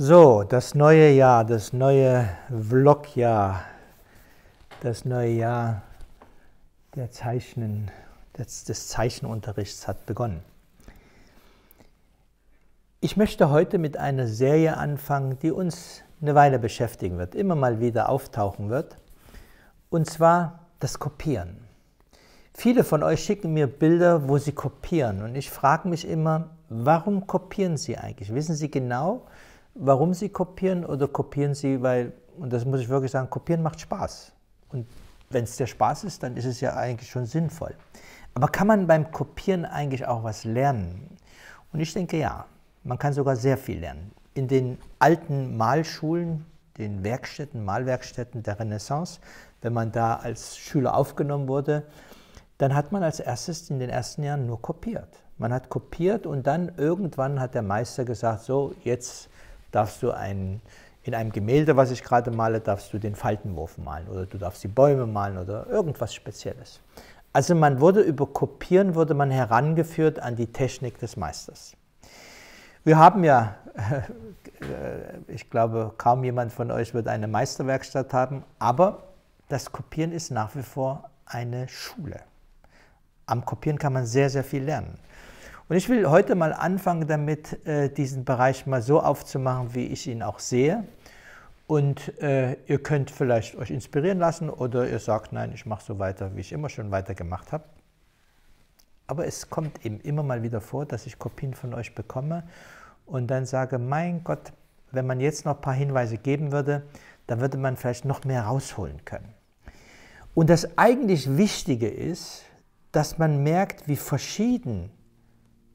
So, das neue Jahr, das neue Vlogjahr, das neue Jahr der Zeichnen, des, des, Zeichenunterrichts hat begonnen. Ich möchte heute mit einer Serie anfangen, die uns eine Weile beschäftigen wird, immer mal wieder auftauchen wird, und zwar das Kopieren. Viele von euch schicken mir Bilder, wo sie kopieren, und ich frage mich immer, warum kopieren sie eigentlich? Wissen sie genau, warum sie kopieren oder kopieren sie, weil, und das muss ich wirklich sagen, kopieren macht Spaß. Und wenn es der Spaß ist, dann ist es ja eigentlich schon sinnvoll. Aber kann man beim Kopieren eigentlich auch was lernen? Und ich denke ja, man kann sogar sehr viel lernen. In den alten Malschulen, den Werkstätten, Malwerkstätten der Renaissance, wenn man da als Schüler aufgenommen wurde, dann hat man als erstes in den ersten Jahren nur kopiert. Man hat kopiert und dann irgendwann hat der Meister gesagt, so jetzt darfst du einen, in einem Gemälde, was ich gerade male, darfst du den Faltenwurf malen oder du darfst die Bäume malen oder irgendwas Spezielles. Also man wurde über Kopieren wurde man herangeführt an die Technik des Meisters. Wir haben ja, äh, ich glaube, kaum jemand von euch wird eine Meisterwerkstatt haben, aber das Kopieren ist nach wie vor eine Schule. Am Kopieren kann man sehr, sehr viel lernen. Und ich will heute mal anfangen damit, äh, diesen Bereich mal so aufzumachen, wie ich ihn auch sehe. Und äh, ihr könnt vielleicht euch inspirieren lassen oder ihr sagt, nein, ich mache so weiter, wie ich immer schon weiter gemacht habe. Aber es kommt eben immer mal wieder vor, dass ich Kopien von euch bekomme und dann sage, mein Gott, wenn man jetzt noch ein paar Hinweise geben würde, dann würde man vielleicht noch mehr rausholen können. Und das eigentlich Wichtige ist, dass man merkt, wie verschieden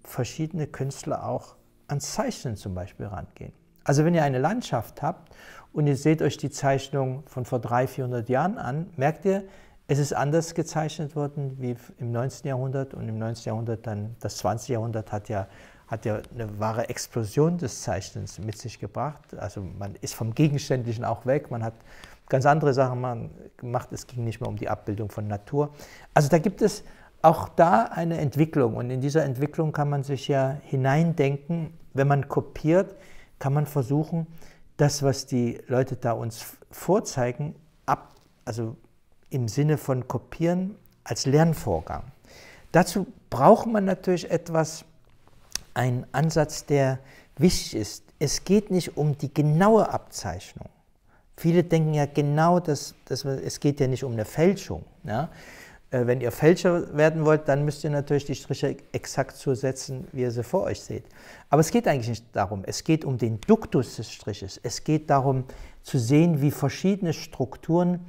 verschiedene Künstler auch ans Zeichnen zum Beispiel rangehen. Also wenn ihr eine Landschaft habt und ihr seht euch die Zeichnung von vor 300, 400 Jahren an, merkt ihr, es ist anders gezeichnet worden wie im 19. Jahrhundert und im 19. Jahrhundert dann, das 20. Jahrhundert hat ja, hat ja eine wahre Explosion des Zeichnens mit sich gebracht. Also man ist vom Gegenständlichen auch weg, man hat ganz andere Sachen gemacht, es ging nicht mehr um die Abbildung von Natur. Also da gibt es auch da eine Entwicklung und in dieser Entwicklung kann man sich ja hineindenken. Wenn man kopiert, kann man versuchen, das, was die Leute da uns vorzeigen, ab, also im Sinne von kopieren als Lernvorgang. Dazu braucht man natürlich etwas, einen Ansatz, der wichtig ist. Es geht nicht um die genaue Abzeichnung. Viele denken ja genau, dass, dass es geht ja nicht um eine Fälschung. Ja? Äh, wenn ihr Fälscher werden wollt, dann müsst ihr natürlich die Striche exakt so setzen, wie ihr sie vor euch seht. Aber es geht eigentlich nicht darum. Es geht um den Duktus des Striches. Es geht darum zu sehen, wie verschiedene Strukturen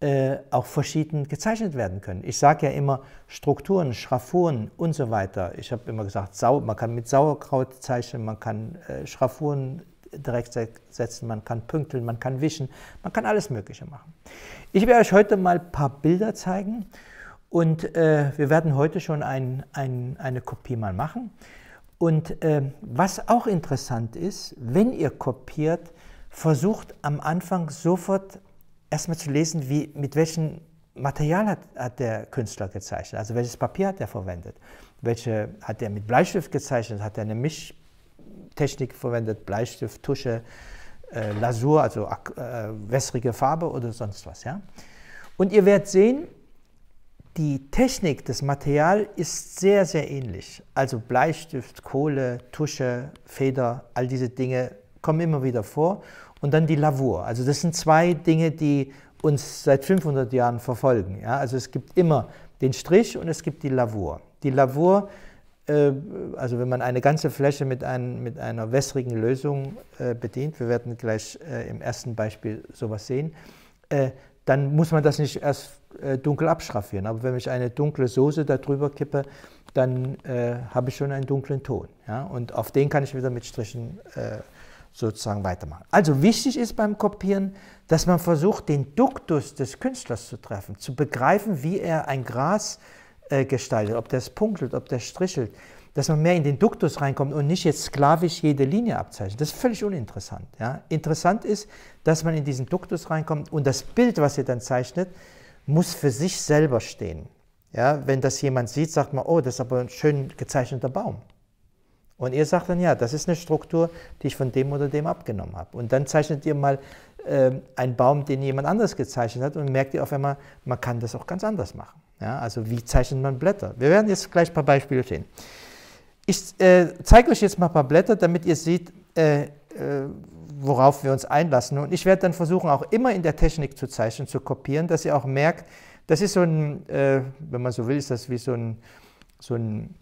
äh, auch verschieden gezeichnet werden können. Ich sage ja immer Strukturen, Schraffuren und so weiter. Ich habe immer gesagt, Sau, man kann mit Sauerkraut zeichnen, man kann äh, Schraffuren direkt setzen, man kann pünkteln, man kann wischen, man kann alles Mögliche machen. Ich werde euch heute mal ein paar Bilder zeigen und äh, wir werden heute schon ein, ein, eine Kopie mal machen. Und äh, was auch interessant ist, wenn ihr kopiert, versucht am Anfang sofort erstmal zu lesen, wie, mit welchem Material hat, hat der Künstler gezeichnet, also welches Papier hat er verwendet, welche hat er mit Bleistift gezeichnet, hat er eine Mischtechnik verwendet, Bleistift, Tusche, äh, Lasur, also äh, wässrige Farbe oder sonst was. Ja? Und ihr werdet sehen, die Technik des Material ist sehr, sehr ähnlich. Also Bleistift, Kohle, Tusche, Feder, all diese Dinge kommen immer wieder vor. Und dann die Lavur. Also das sind zwei Dinge, die uns seit 500 Jahren verfolgen. Ja, also es gibt immer den Strich und es gibt die Lavur. Die Lavur, äh, also wenn man eine ganze Fläche mit, ein, mit einer wässrigen Lösung äh, bedient, wir werden gleich äh, im ersten Beispiel sowas sehen, äh, dann muss man das nicht erst äh, dunkel abschraffieren. Aber wenn ich eine dunkle Soße darüber kippe, dann äh, habe ich schon einen dunklen Ton. Ja? Und auf den kann ich wieder mit Strichen äh, sozusagen weitermachen. Also wichtig ist beim Kopieren, dass man versucht, den Duktus des Künstlers zu treffen, zu begreifen, wie er ein Gras äh, gestaltet, ob der es punktelt, ob der strichelt, dass man mehr in den Duktus reinkommt und nicht jetzt sklavisch jede Linie abzeichnet. Das ist völlig uninteressant. Ja? Interessant ist, dass man in diesen Duktus reinkommt und das Bild, was ihr dann zeichnet, muss für sich selber stehen. Ja? Wenn das jemand sieht, sagt man, oh, das ist aber ein schön gezeichneter Baum. Und ihr sagt dann, ja, das ist eine Struktur, die ich von dem oder dem abgenommen habe. Und dann zeichnet ihr mal äh, einen Baum, den jemand anders gezeichnet hat und merkt ihr auf einmal, man kann das auch ganz anders machen. Ja? Also wie zeichnet man Blätter? Wir werden jetzt gleich ein paar Beispiele sehen. Ich äh, zeige euch jetzt mal ein paar Blätter, damit ihr seht, äh, äh, worauf wir uns einlassen. Und ich werde dann versuchen, auch immer in der Technik zu zeichnen, zu kopieren, dass ihr auch merkt, das ist so ein, äh, wenn man so will, ist das wie so ein, so ein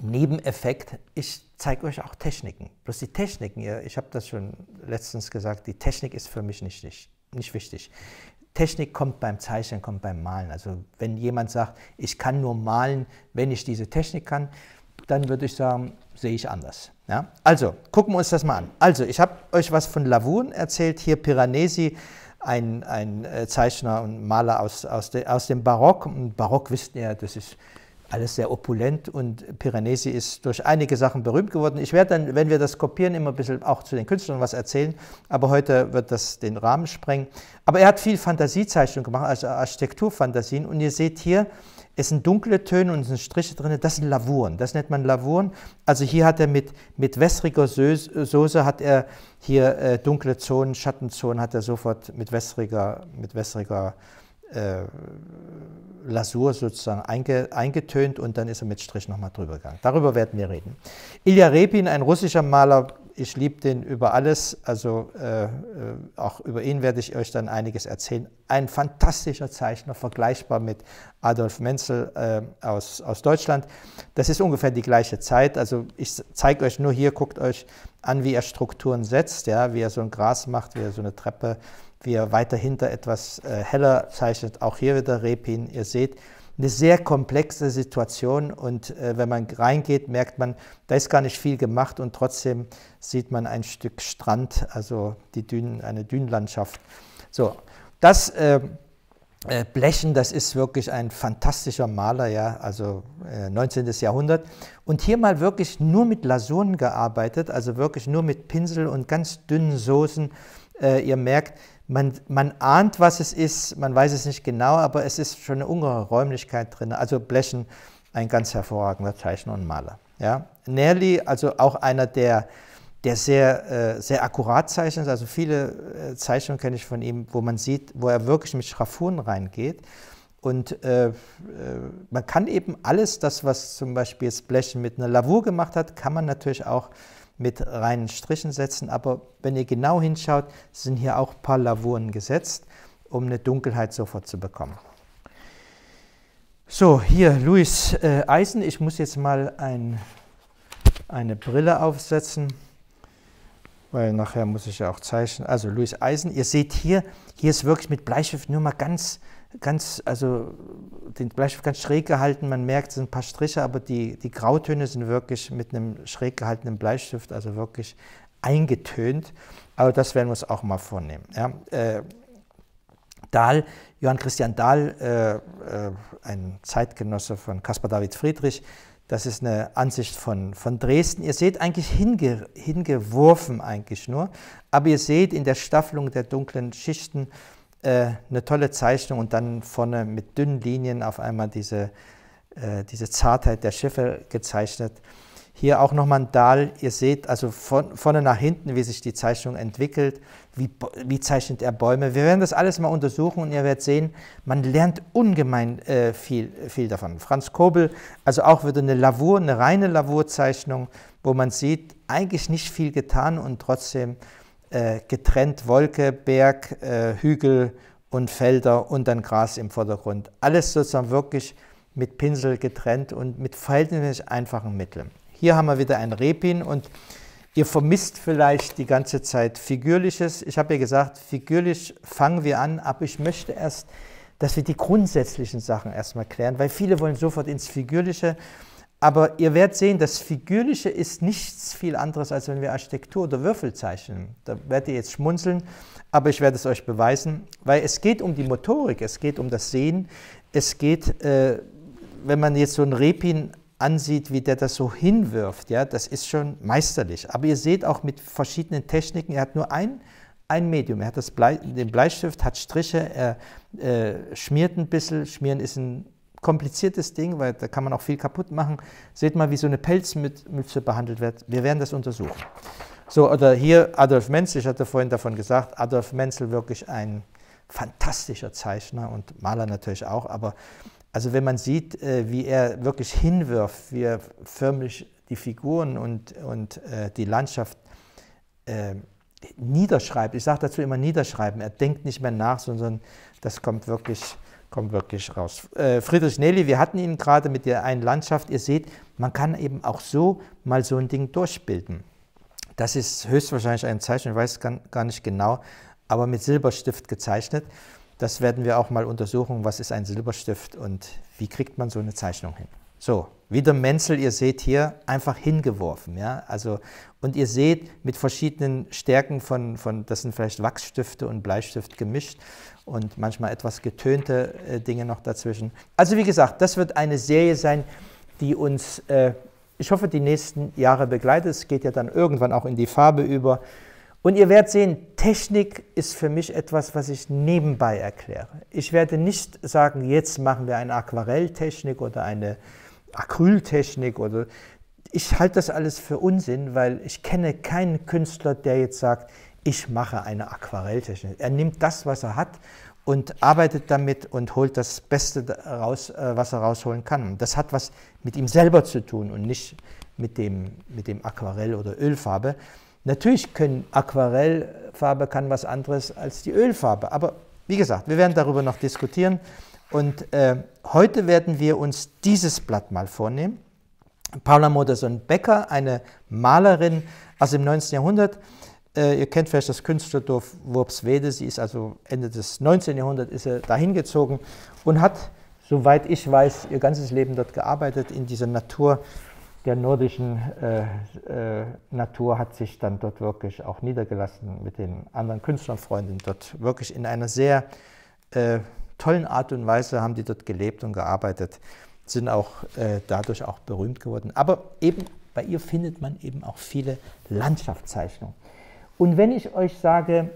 Nebeneffekt. Ich zeige euch auch Techniken. Bloß die Techniken, ich habe das schon letztens gesagt, die Technik ist für mich nicht, nicht, nicht wichtig. Technik kommt beim Zeichnen, kommt beim Malen. Also wenn jemand sagt, ich kann nur malen, wenn ich diese Technik kann, dann würde ich sagen, sehe ich anders. Ja? Also, gucken wir uns das mal an. Also, ich habe euch was von Lavun erzählt, hier Piranesi, ein, ein äh, Zeichner und Maler aus, aus, de, aus dem Barock. Und Barock wisst ihr, das ist alles sehr opulent und Piranesi ist durch einige Sachen berühmt geworden. Ich werde dann, wenn wir das kopieren, immer ein bisschen auch zu den Künstlern was erzählen, aber heute wird das den Rahmen sprengen. Aber er hat viel Fantasiezeichnung gemacht, also Architekturfantasien und ihr seht hier, es sind dunkle Töne und es sind Striche drin, das sind Lavuren, das nennt man Lavuren. Also hier hat er mit, mit wässriger Soße, hat er hier äh, dunkle Zonen, Schattenzonen, hat er sofort mit wässriger, mit wässriger äh, Lasur sozusagen einge, eingetönt und dann ist er mit Strich nochmal drüber gegangen. Darüber werden wir reden. Ilya Repin, ein russischer Maler, ich liebe den über alles, also äh, äh, auch über ihn werde ich euch dann einiges erzählen. Ein fantastischer Zeichner, vergleichbar mit Adolf Menzel äh, aus, aus Deutschland. Das ist ungefähr die gleiche Zeit, also ich zeige euch nur hier, guckt euch an, wie er Strukturen setzt, ja, wie er so ein Gras macht, wie er so eine Treppe, wie er weiter hinter etwas äh, heller zeichnet. Auch hier wieder Repin, ihr seht, eine sehr komplexe Situation und äh, wenn man reingeht, merkt man, da ist gar nicht viel gemacht und trotzdem sieht man ein Stück Strand, also die Dünen, eine Dünenlandschaft. So, das äh, äh Blechen, das ist wirklich ein fantastischer Maler, ja, also 19. Äh, Jahrhundert. Und hier mal wirklich nur mit Lasuren gearbeitet, also wirklich nur mit Pinsel und ganz dünnen Soßen. Äh, ihr merkt, man, man ahnt, was es ist, man weiß es nicht genau, aber es ist schon eine ungeheure Räumlichkeit drin. Also Blechen, ein ganz hervorragender Zeichner und Maler. Ja? Nerli, also auch einer, der, der sehr, äh, sehr akkurat zeichnet, also viele äh, Zeichnungen kenne ich von ihm, wo man sieht, wo er wirklich mit Schraffuren reingeht. Und äh, äh man kann eben alles, das, was zum Beispiel das Blechen mit einer Lavur gemacht hat, kann man natürlich auch mit reinen Strichen setzen, aber wenn ihr genau hinschaut, sind hier auch ein paar Lavuren gesetzt, um eine Dunkelheit sofort zu bekommen. So, hier Luis äh, Eisen. Ich muss jetzt mal ein, eine Brille aufsetzen, weil nachher muss ich ja auch zeichnen. Also Luis Eisen, ihr seht hier, hier ist wirklich mit Bleistift nur mal ganz ganz, also den Bleistift ganz schräg gehalten, man merkt, es sind ein paar Striche, aber die, die Grautöne sind wirklich mit einem schräg gehaltenen Bleistift, also wirklich eingetönt. Aber das werden wir uns auch mal vornehmen. Ja. Äh, Dahl, Johann Christian Dahl, äh, äh, ein Zeitgenosse von Caspar David Friedrich, das ist eine Ansicht von, von Dresden. Ihr seht eigentlich hinge, hingeworfen eigentlich nur, aber ihr seht in der Staffelung der dunklen Schichten, äh, eine tolle Zeichnung und dann vorne mit dünnen Linien auf einmal diese, äh, diese Zartheit der Schiffe gezeichnet. Hier auch nochmal ein Dahl. Ihr seht also von, vorne nach hinten, wie sich die Zeichnung entwickelt. Wie, wie zeichnet er Bäume? Wir werden das alles mal untersuchen und ihr werdet sehen, man lernt ungemein äh, viel, viel davon. Franz Kobel, also auch würde eine Lavur, eine reine Lavurzeichnung, wo man sieht, eigentlich nicht viel getan und trotzdem äh, getrennt Wolke, Berg, äh, Hügel und Felder und dann Gras im Vordergrund. Alles sozusagen wirklich mit Pinsel getrennt und mit verhältnismäßig einfachen Mitteln. Hier haben wir wieder ein Repin und ihr vermisst vielleicht die ganze Zeit Figürliches. Ich habe ja gesagt, figürlich fangen wir an, aber ich möchte erst, dass wir die grundsätzlichen Sachen erstmal klären, weil viele wollen sofort ins Figürliche. Aber ihr werdet sehen, das Figürliche ist nichts viel anderes, als wenn wir Architektur oder Würfel zeichnen. Da werdet ihr jetzt schmunzeln, aber ich werde es euch beweisen, weil es geht um die Motorik, es geht um das Sehen, es geht, äh, wenn man jetzt so einen Repin ansieht, wie der das so hinwirft, ja, das ist schon meisterlich. Aber ihr seht auch mit verschiedenen Techniken, er hat nur ein, ein Medium. Er hat das Blei, den Bleistift, hat Striche, er äh, schmiert ein bisschen, schmieren ist ein kompliziertes Ding, weil da kann man auch viel kaputt machen. Seht mal, wie so eine Pelzmütze behandelt wird. Wir werden das untersuchen. So, oder hier Adolf Menzel, ich hatte vorhin davon gesagt, Adolf Menzel wirklich ein fantastischer Zeichner und Maler natürlich auch, aber also wenn man sieht, äh, wie er wirklich hinwirft, wie er förmlich die Figuren und, und äh, die Landschaft äh, niederschreibt. Ich sage dazu immer niederschreiben. Er denkt nicht mehr nach, sondern das kommt wirklich kommt wirklich raus. Äh, Friedrich Nelly, wir hatten ihn gerade mit der einen Landschaft. Ihr seht, man kann eben auch so mal so ein Ding durchbilden. Das ist höchstwahrscheinlich ein Zeichen, ich weiß gar nicht genau, aber mit Silberstift gezeichnet. Das werden wir auch mal untersuchen, was ist ein Silberstift und wie kriegt man so eine Zeichnung hin. So, wie der Menzel, ihr seht hier, einfach hingeworfen. Ja? Also, und ihr seht mit verschiedenen Stärken von, von, das sind vielleicht Wachsstifte und Bleistift gemischt und manchmal etwas getönte äh, Dinge noch dazwischen. Also wie gesagt, das wird eine Serie sein, die uns, äh, ich hoffe, die nächsten Jahre begleitet. Es geht ja dann irgendwann auch in die Farbe über. Und ihr werdet sehen, Technik ist für mich etwas, was ich nebenbei erkläre. Ich werde nicht sagen, jetzt machen wir eine Aquarelltechnik oder eine Acryltechnik oder ich halte das alles für Unsinn, weil ich kenne keinen Künstler, der jetzt sagt, ich mache eine Aquarelltechnik. Er nimmt das, was er hat und arbeitet damit und holt das Beste raus, äh, was er rausholen kann. das hat was mit ihm selber zu tun und nicht mit dem, mit dem Aquarell oder Ölfarbe. Natürlich können Aquarellfarbe kann was anderes als die Ölfarbe, aber wie gesagt, wir werden darüber noch diskutieren und äh, heute werden wir uns dieses Blatt mal vornehmen. Paula Modersohn-Becker, eine Malerin aus dem 19. Jahrhundert. Äh, ihr kennt vielleicht das Künstlerdorf Wurpswede. Sie ist also Ende des 19. Jahrhunderts ist er dahin gezogen und hat, soweit ich weiß, ihr ganzes Leben dort gearbeitet. In dieser Natur, der nordischen äh, äh, Natur, hat sich dann dort wirklich auch niedergelassen mit den anderen Künstlerfreunden. Dort wirklich in einer sehr äh, tollen Art und Weise haben die dort gelebt und gearbeitet, sind auch äh, dadurch auch berühmt geworden. Aber eben bei ihr findet man eben auch viele Landschaftszeichnungen. Und wenn ich euch sage,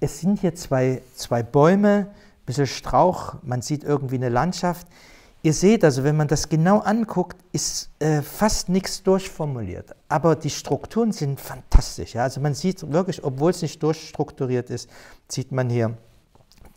es sind hier zwei, zwei Bäume, ein bisschen Strauch, man sieht irgendwie eine Landschaft. Ihr seht also, wenn man das genau anguckt, ist äh, fast nichts durchformuliert. Aber die Strukturen sind fantastisch. Ja? Also man sieht wirklich, obwohl es nicht durchstrukturiert ist, sieht man hier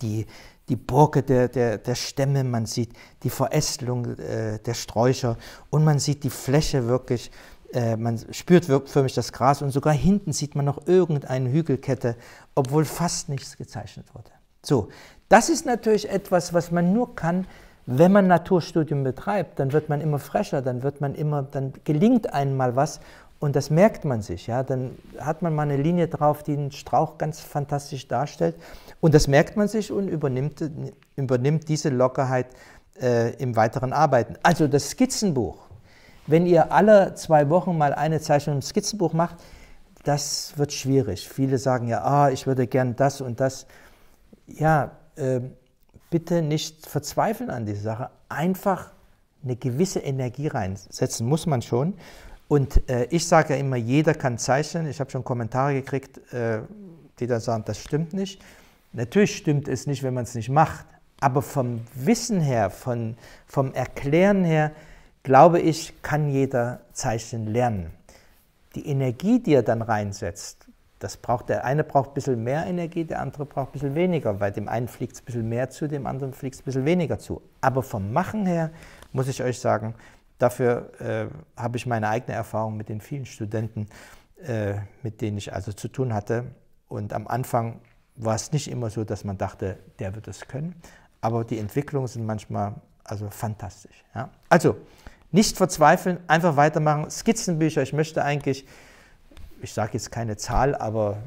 die, die Burke der, der, der Stämme, man sieht die Verästelung äh, der Sträucher und man sieht die Fläche wirklich, äh, man spürt förmlich das Gras und sogar hinten sieht man noch irgendeine Hügelkette, obwohl fast nichts gezeichnet wurde. So, das ist natürlich etwas, was man nur kann, wenn man Naturstudium betreibt, dann wird man immer fresher, dann wird man immer, dann gelingt einem mal was und das merkt man sich, ja, dann hat man mal eine Linie drauf, die einen Strauch ganz fantastisch darstellt und das merkt man sich und übernimmt, übernimmt diese Lockerheit äh, im weiteren Arbeiten. Also das Skizzenbuch. Wenn ihr alle zwei Wochen mal eine Zeichnung im Skizzenbuch macht, das wird schwierig. Viele sagen ja, ah, ich würde gern das und das. Ja, äh, bitte nicht verzweifeln an dieser Sache. Einfach eine gewisse Energie reinsetzen muss man schon. Und äh, ich sage ja immer, jeder kann zeichnen. Ich habe schon Kommentare gekriegt, äh, die dann sagen, das stimmt nicht. Natürlich stimmt es nicht, wenn man es nicht macht, aber vom Wissen her, von, vom Erklären her, glaube ich, kann jeder Zeichen lernen. Die Energie, die er dann reinsetzt, das braucht, der eine braucht ein bisschen mehr Energie, der andere braucht ein bisschen weniger, weil dem einen fliegt es ein bisschen mehr zu, dem anderen fliegt es ein bisschen weniger zu. Aber vom Machen her muss ich euch sagen, dafür äh, habe ich meine eigene Erfahrung mit den vielen Studenten, äh, mit denen ich also zu tun hatte. Und am Anfang war es nicht immer so, dass man dachte, der wird es können. Aber die Entwicklungen sind manchmal also fantastisch. Ja? Also, nicht verzweifeln, einfach weitermachen. Skizzenbücher, ich möchte eigentlich, ich sage jetzt keine Zahl, aber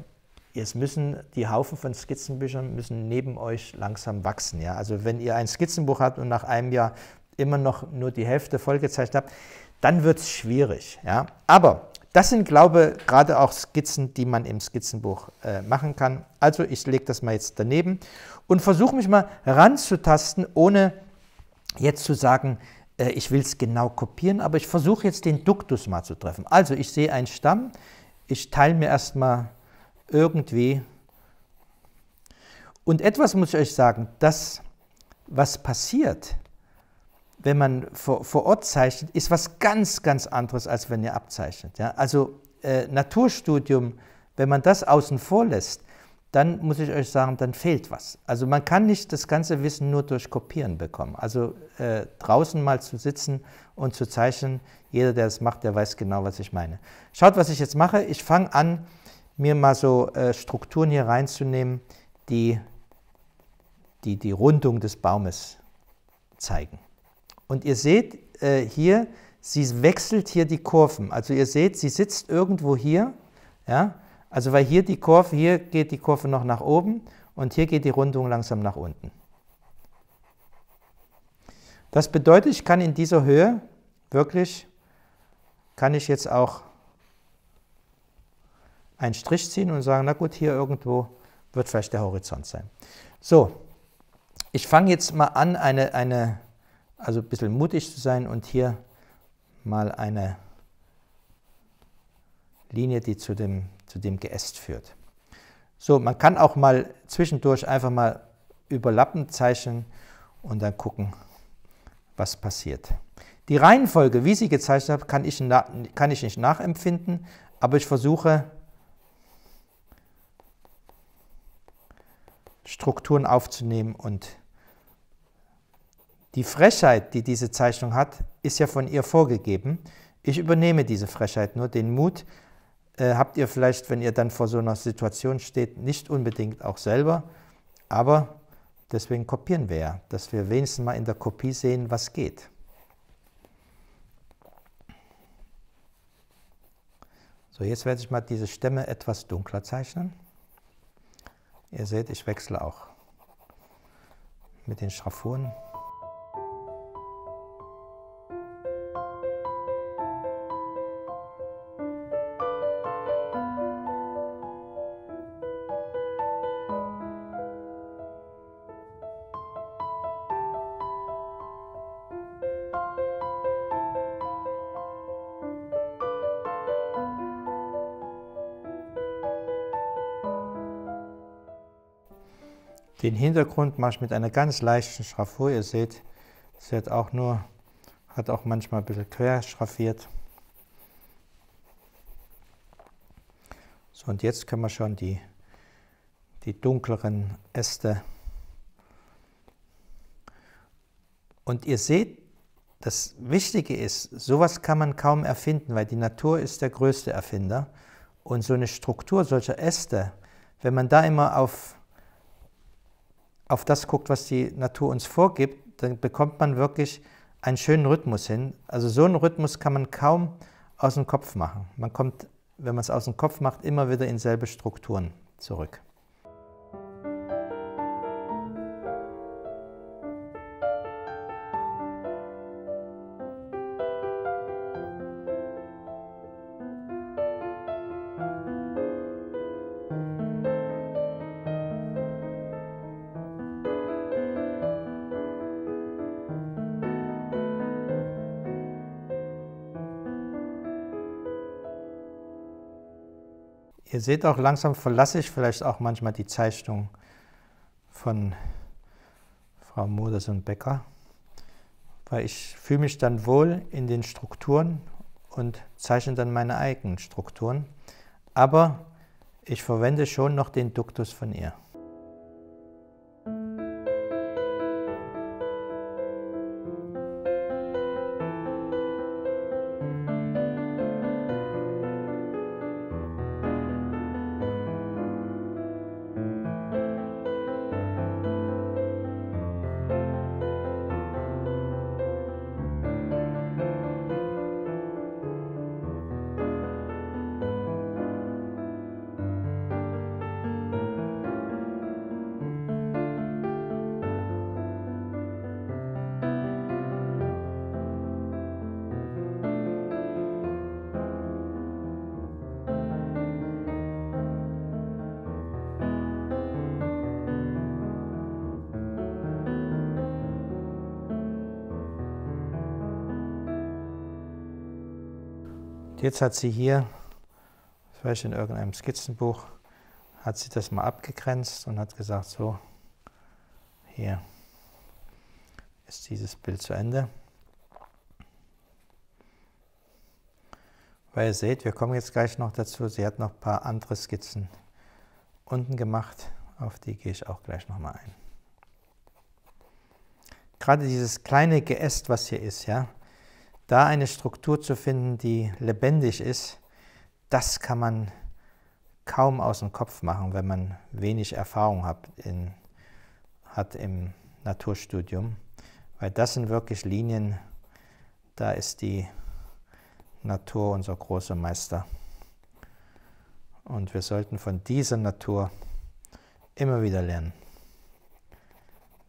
jetzt müssen die Haufen von Skizzenbüchern müssen neben euch langsam wachsen. Ja? Also wenn ihr ein Skizzenbuch habt und nach einem Jahr immer noch nur die Hälfte vollgezeichnet habt, dann wird es schwierig. Ja? Aber das sind, glaube ich, gerade auch Skizzen, die man im Skizzenbuch äh, machen kann. Also ich lege das mal jetzt daneben und versuche mich mal ranzutasten, ohne jetzt zu sagen, äh, ich will es genau kopieren, aber ich versuche jetzt den Duktus mal zu treffen. Also ich sehe einen Stamm, ich teile mir erstmal irgendwie. Und etwas muss ich euch sagen, das, was passiert, wenn man vor, vor Ort zeichnet, ist was ganz, ganz anderes, als wenn ihr abzeichnet. Ja? Also äh, Naturstudium, wenn man das außen vor lässt, dann muss ich euch sagen, dann fehlt was. Also man kann nicht das ganze Wissen nur durch Kopieren bekommen. Also äh, draußen mal zu sitzen und zu zeichnen, jeder, der das macht, der weiß genau, was ich meine. Schaut, was ich jetzt mache. Ich fange an, mir mal so äh, Strukturen hier reinzunehmen, die, die die Rundung des Baumes zeigen. Und ihr seht äh, hier, sie wechselt hier die Kurven. Also ihr seht, sie sitzt irgendwo hier, ja, also weil hier die Kurve, hier geht die Kurve noch nach oben und hier geht die Rundung langsam nach unten. Das bedeutet, ich kann in dieser Höhe wirklich, kann ich jetzt auch einen Strich ziehen und sagen, na gut, hier irgendwo wird vielleicht der Horizont sein. So, ich fange jetzt mal an, eine, eine also ein bisschen mutig zu sein und hier mal eine Linie, die zu dem, zu dem Geäst führt. So, man kann auch mal zwischendurch einfach mal überlappend zeichnen und dann gucken, was passiert. Die Reihenfolge, wie sie gezeichnet habe, kann ich, kann ich nicht nachempfinden, aber ich versuche Strukturen aufzunehmen und zu die Frechheit, die diese Zeichnung hat, ist ja von ihr vorgegeben. Ich übernehme diese Frechheit nur. Den Mut äh, habt ihr vielleicht, wenn ihr dann vor so einer Situation steht, nicht unbedingt auch selber. Aber deswegen kopieren wir ja, dass wir wenigstens mal in der Kopie sehen, was geht. So, jetzt werde ich mal diese Stämme etwas dunkler zeichnen. Ihr seht, ich wechsle auch mit den Schraffuren. Den Hintergrund mache ich mit einer ganz leichten Schraffur. Ihr seht, es hat auch nur, hat auch manchmal ein bisschen quer schraffiert. So, und jetzt können wir schon die, die dunkleren Äste. Und ihr seht, das Wichtige ist, sowas kann man kaum erfinden, weil die Natur ist der größte Erfinder. Und so eine Struktur solcher Äste, wenn man da immer auf auf das guckt, was die Natur uns vorgibt, dann bekommt man wirklich einen schönen Rhythmus hin. Also so einen Rhythmus kann man kaum aus dem Kopf machen. Man kommt, wenn man es aus dem Kopf macht, immer wieder in selbe Strukturen zurück. Ihr seht auch, langsam verlasse ich vielleicht auch manchmal die Zeichnung von Frau Moders und Becker, weil ich fühle mich dann wohl in den Strukturen und zeichne dann meine eigenen Strukturen. Aber ich verwende schon noch den Duktus von ihr. jetzt hat sie hier, vielleicht in irgendeinem Skizzenbuch, hat sie das mal abgegrenzt und hat gesagt, so, hier ist dieses Bild zu Ende. Weil ihr seht, wir kommen jetzt gleich noch dazu, sie hat noch ein paar andere Skizzen unten gemacht, auf die gehe ich auch gleich nochmal ein. Gerade dieses kleine Geäst, was hier ist, ja, da eine Struktur zu finden, die lebendig ist, das kann man kaum aus dem Kopf machen, wenn man wenig Erfahrung hat, in, hat im Naturstudium. Weil das sind wirklich Linien, da ist die Natur unser großer Meister. Und wir sollten von dieser Natur immer wieder lernen.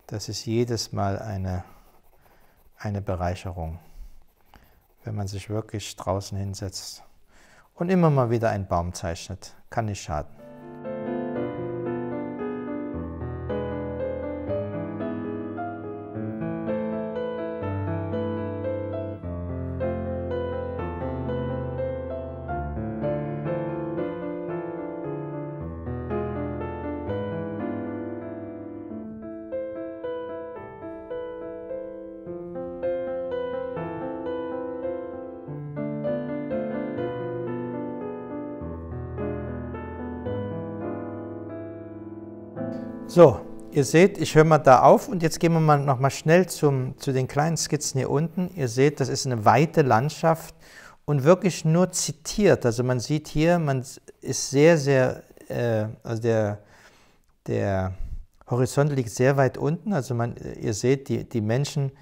Das ist jedes Mal eine, eine Bereicherung wenn man sich wirklich draußen hinsetzt und immer mal wieder einen Baum zeichnet. Kann nicht schaden. So, ihr seht, ich höre mal da auf und jetzt gehen wir mal nochmal schnell zum, zu den kleinen Skizzen hier unten. Ihr seht, das ist eine weite Landschaft und wirklich nur zitiert. Also man sieht hier, man ist sehr, sehr, äh, also der, der Horizont liegt sehr weit unten. Also man, äh, ihr seht, die, die Menschen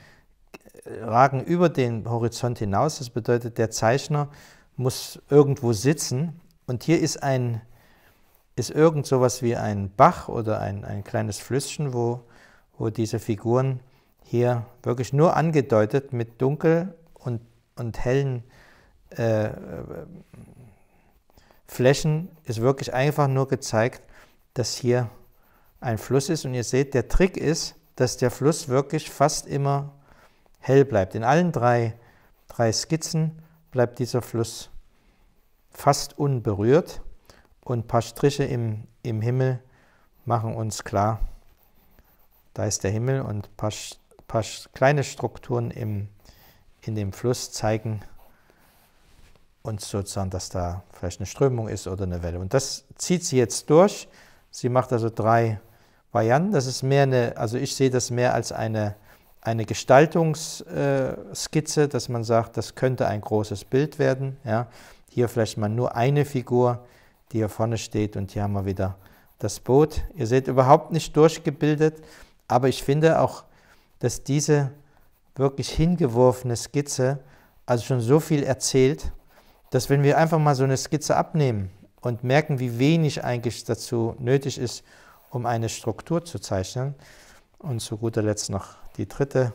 äh, ragen über den Horizont hinaus. Das bedeutet, der Zeichner muss irgendwo sitzen. Und hier ist ein ist irgend so sowas wie ein Bach oder ein, ein kleines Flüsschen, wo, wo diese Figuren hier wirklich nur angedeutet mit dunkel und, und hellen äh, Flächen ist wirklich einfach nur gezeigt, dass hier ein Fluss ist. Und ihr seht, der Trick ist, dass der Fluss wirklich fast immer hell bleibt. In allen drei, drei Skizzen bleibt dieser Fluss fast unberührt und ein paar Striche im, im Himmel machen uns klar, da ist der Himmel und ein paar, paar kleine Strukturen im, in dem Fluss zeigen uns sozusagen, dass da vielleicht eine Strömung ist oder eine Welle. Und das zieht sie jetzt durch. Sie macht also drei Varianten. Das ist mehr eine, also ich sehe das mehr als eine, eine Gestaltungsskizze, äh, dass man sagt, das könnte ein großes Bild werden. Ja. Hier vielleicht mal nur eine Figur, die hier vorne steht. Und hier haben wir wieder das Boot. Ihr seht, überhaupt nicht durchgebildet, aber ich finde auch, dass diese wirklich hingeworfene Skizze also schon so viel erzählt, dass wenn wir einfach mal so eine Skizze abnehmen und merken, wie wenig eigentlich dazu nötig ist, um eine Struktur zu zeichnen. Und zu guter Letzt noch die dritte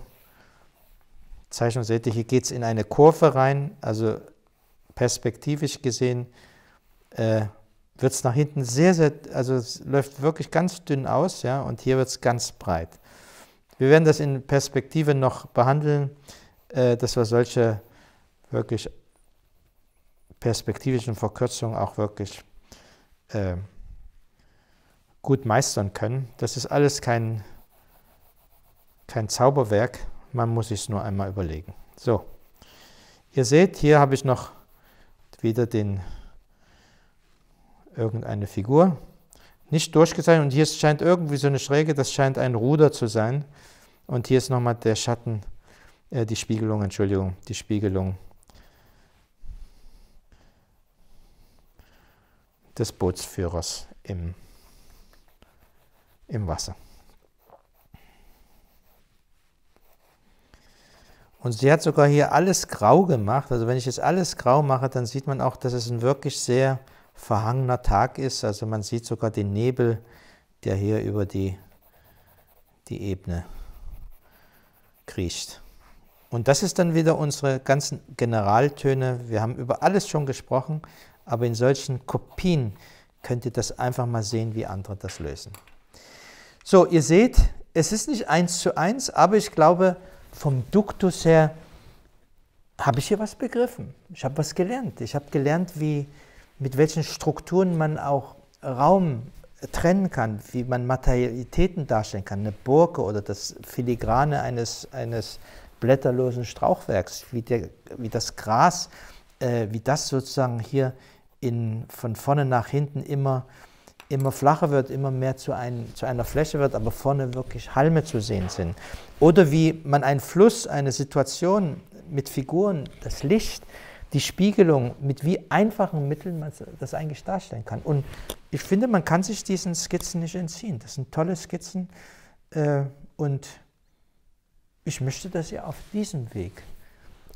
Zeichnung. Seht ihr, hier geht es in eine Kurve rein, also perspektivisch gesehen äh, wird es nach hinten sehr, sehr, also es läuft wirklich ganz dünn aus, ja, und hier wird es ganz breit. Wir werden das in Perspektive noch behandeln, äh, dass wir solche wirklich perspektivischen Verkürzungen auch wirklich äh, gut meistern können. Das ist alles kein, kein Zauberwerk, man muss sich nur einmal überlegen. So, ihr seht, hier habe ich noch wieder den irgendeine Figur, nicht durchgezeichnet. Und hier scheint irgendwie so eine Schräge, das scheint ein Ruder zu sein. Und hier ist nochmal der Schatten, äh, die Spiegelung, Entschuldigung, die Spiegelung des Bootsführers im, im Wasser. Und sie hat sogar hier alles grau gemacht. Also wenn ich jetzt alles grau mache, dann sieht man auch, dass es ein wirklich sehr verhangener Tag ist. Also man sieht sogar den Nebel, der hier über die, die Ebene kriecht. Und das ist dann wieder unsere ganzen Generaltöne. Wir haben über alles schon gesprochen, aber in solchen Kopien könnt ihr das einfach mal sehen, wie andere das lösen. So, ihr seht, es ist nicht eins zu eins, aber ich glaube, vom Duktus her habe ich hier was begriffen. Ich habe was gelernt. Ich habe gelernt, wie, mit welchen Strukturen man auch Raum trennen kann, wie man Materialitäten darstellen kann, eine Burke oder das Filigrane eines, eines blätterlosen Strauchwerks, wie, der, wie das Gras, äh, wie das sozusagen hier in, von vorne nach hinten immer, immer flacher wird, immer mehr zu, ein, zu einer Fläche wird, aber vorne wirklich Halme zu sehen sind. Oder wie man einen Fluss, eine Situation mit Figuren, das Licht, die Spiegelung, mit wie einfachen Mitteln man das eigentlich darstellen kann. Und ich finde, man kann sich diesen Skizzen nicht entziehen. Das sind tolle Skizzen äh, und ich möchte, dass ihr auf diesem Weg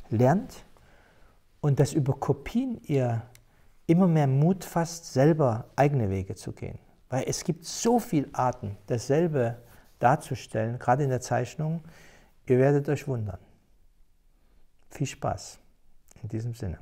lernt und dass über Kopien ihr immer mehr Mut fasst, selber eigene Wege zu gehen. Weil es gibt so viele Arten, dasselbe darzustellen, gerade in der Zeichnung. Ihr werdet euch wundern. Viel Spaß. In diesem Sinne.